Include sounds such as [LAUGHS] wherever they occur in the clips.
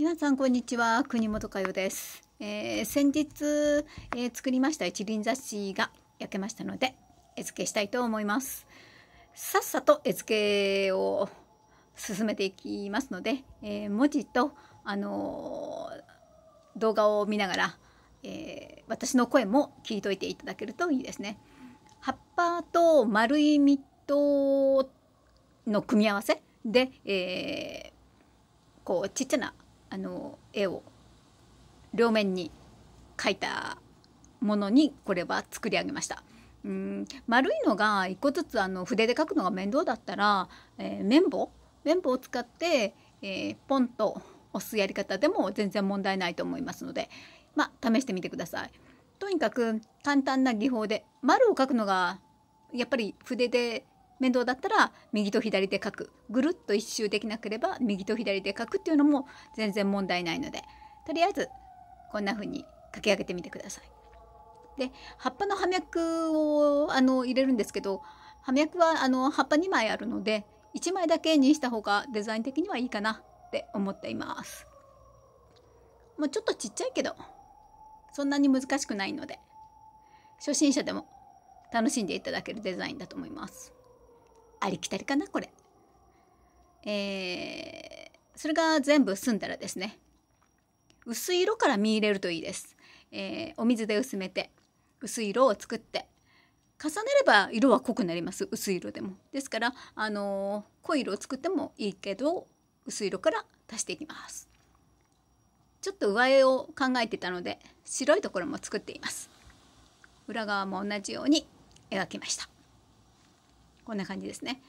皆さんこんにちは国本佳代です、えー、先日、えー、作りました一輪雑誌が焼けましたので絵付けしたいと思いますさっさと絵付けを進めていきますので、えー、文字とあの動画を見ながら、え私の声も聞いといていただけるといいですね葉っぱと丸い実との組み合わせで、えこうちっちゃなあの絵を両面に描いたものにこれは作り上げました。うん丸いのが1個ずつあの筆で描くのが面倒だったら、えー、綿棒綿棒を使って、えー、ポンと押すやり方でも全然問題ないと思いますので、まあ、試してみてください。とにかく簡単な技法で丸を描くのがやっぱり筆で面倒だったら右と左で書くぐるっと一周できなければ右と左で書くっていうのも全然問題ないのでとりあえずこんな風に書き上げてみてください。で葉っぱの葉脈をあの入れるんですけど葉脈はあの葉っぱ2枚あるので1枚だけにした方がデザイン的にはいいかなって思っています。もうちょっとちっちゃいけどそんなに難しくないので初心者でも楽しんでいただけるデザインだと思います。ありきたりかなこれ。えー、それが全部済んだらですね薄い色から見入れるといいです。えー、お水で薄めて薄い色を作って重ねれば色は濃くなります薄い色でも。ですから、あのー、濃い色を作ってもいいけど薄い色から足していきます。ちょっと上絵を考えてたので白いところも作っています。裏側も同じように描きました。こんな感じですね。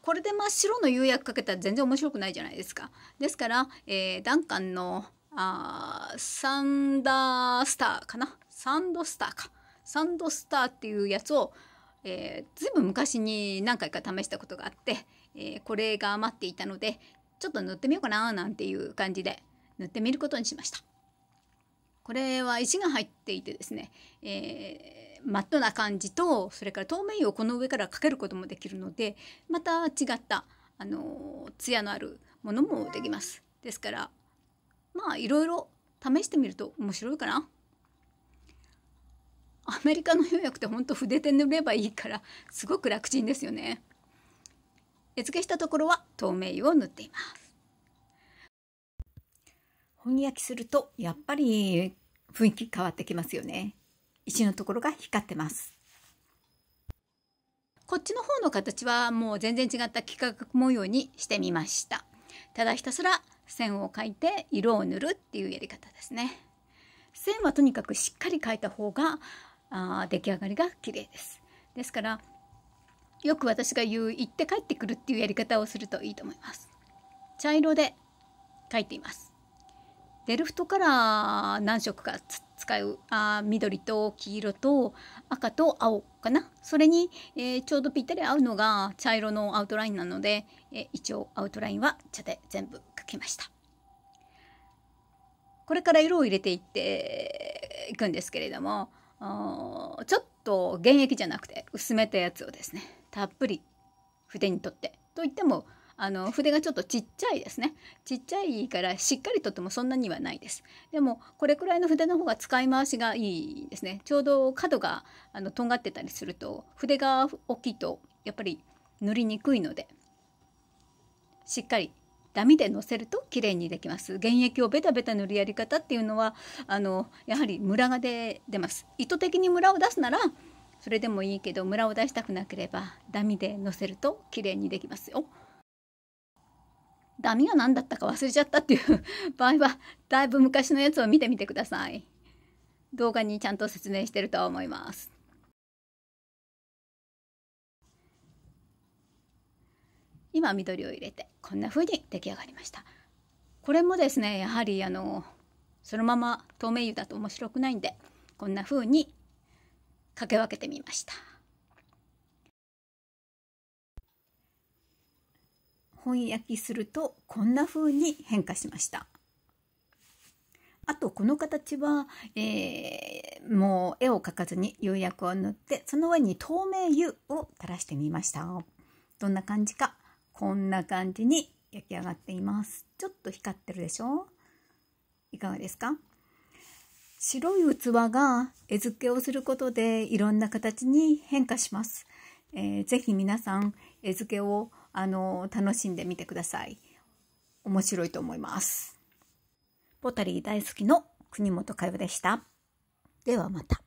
これで真っ白の釉薬かけたら全然面白くないじゃないですか。ですから、えー、ダンカンのあサンダースターかなサンドスターかサンドスターっていうやつを、えー、ずいぶん昔に何回か試したことがあって、えー、これが余っていたのでちょっと塗ってみようかななんていう感じで塗ってみることにしました。これは石が入っていてですね、えー、マットな感じとそれから透明油をこの上からかけることもできるのでまた違ったあの艶のあるものもできます。ですからまあいろいろ試してみると面白いかな。アメリカの釉薬ってほんと筆で塗ればいいからすごく楽ちんですよね。絵付けしたところは透明油を塗っています。翻きするとやっぱり雰囲気変わってきますよね石のところが光ってますこっちの方の形はもう全然違った幾何学模様にしてみましたただひたすら線を描いて色を塗るっていうやり方ですね線はとにかくしっかり描いた方があ出来上がりが綺麗ですですからよく私が言う行って帰ってくるっていうやり方をするといいと思います茶色で描いていますデルフトカラー何色か使うあ緑と黄色と赤と青かなそれに、えー、ちょうどぴったり合うのが茶色のアウトラインなので、えー、一応アウトラインは茶で全部かきました。これから色を入れていっていくんですけれどもちょっと原液じゃなくて薄めたやつをですねたっぷり筆にとってといってもあの筆がちょっとちっちゃいですねちっちゃいからしっかりとってもそんなにはないですでもこれくらいの筆の方が使い回しがいいですねちょうど角があのとんがってたりすると筆が大きいとやっぱり塗りにくいのでしっかりダミで乗せると綺麗にできます原液をベタベタ塗るやり方っていうのはあのやはりムラが出ます意図的にムラを出すならそれでもいいけどムラを出したくなければダミで乗せると綺麗にできますよ。ダミが何だったか忘れちゃったっていう [LAUGHS] 場合はだいぶ昔のやつを見てみてください動画にちゃんと説明してると思います今緑を入れてこんな風に出来上がりましたこれもですねやはりあのそのまま透明油だと面白くないんでこんな風にかけ分けてみました翻訳するとこんな風に変化しました。あとこの形は、えー、もう絵を描かずに釉薬を塗ってその上に透明油を垂らしてみました。どんな感じかこんな感じに焼き上がっています。ちょっと光ってるでしょいかがですか白い器が絵付けをすることでいろんな形に変化します。えー、ぜひ皆さん絵付けをあの楽しんでみてください。面白いと思います。ポタリー大好きの国本かよでした。ではまた。